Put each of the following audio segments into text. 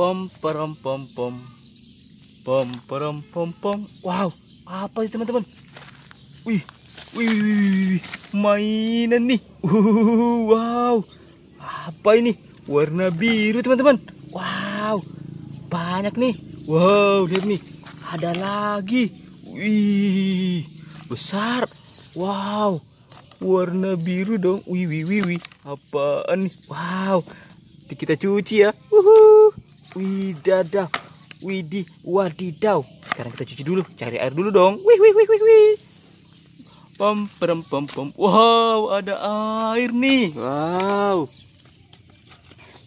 pom perom pom pom pom perom pom pom wow apa sih teman-teman wih wih, wih, mainan nih wow apa ini warna biru teman-teman wow banyak nih wow lihat nih ada lagi wih besar wow warna biru dong wih wih wih, wih. apaan nih wow kita cuci ya uhuh. Widadah. Widi, wadidaw. Sekarang kita cuci dulu, cari air dulu dong. Wih, wih, wih, wih, wih. Pom, perem, pom, pom. Wow, ada air nih. Wow.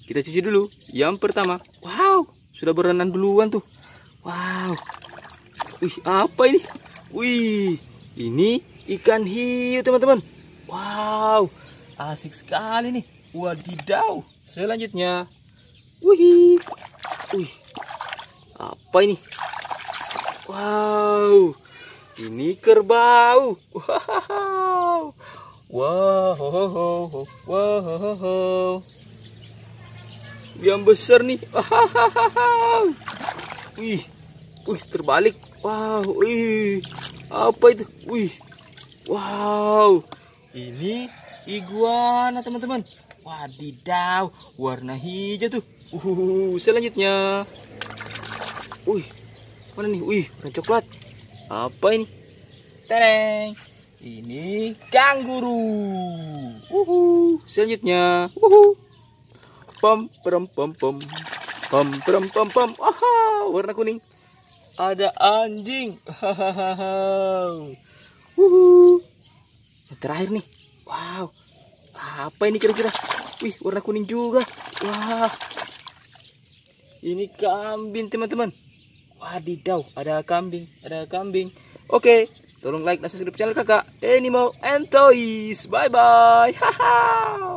Kita cuci dulu. Yang pertama, wow, sudah berenang duluan tuh. Wow. Wih, apa ini? Wih, ini ikan hiu, teman-teman. Wow, asik sekali nih. Wadidaw. Selanjutnya, wih. Wih, apa ini? Wow, ini kerbau. Wow, wow, wow, wow. Yang besar nih. Wow. Wih, wih terbalik. Wow, wih, apa itu? Wih, wow, ini iguana teman-teman wadidaw warna hijau tuh uhuh, selanjutnya wih mana nih wih warna coklat apa ini tereng ini kangguru uhuh, selanjutnya uhuh. pom pom pom pom pom pom pom pom Aha, warna kuning ada anjing. Hahaha. Uhuh. terakhir nih, Wow, apa ini kira-kira? Wih, warna kuning juga. Wah, ini kambing teman-teman. Wadidaw, ada kambing, ada kambing. Oke, tolong like dan subscribe channel kakak. Animal and Toys. Bye-bye. Hahaha.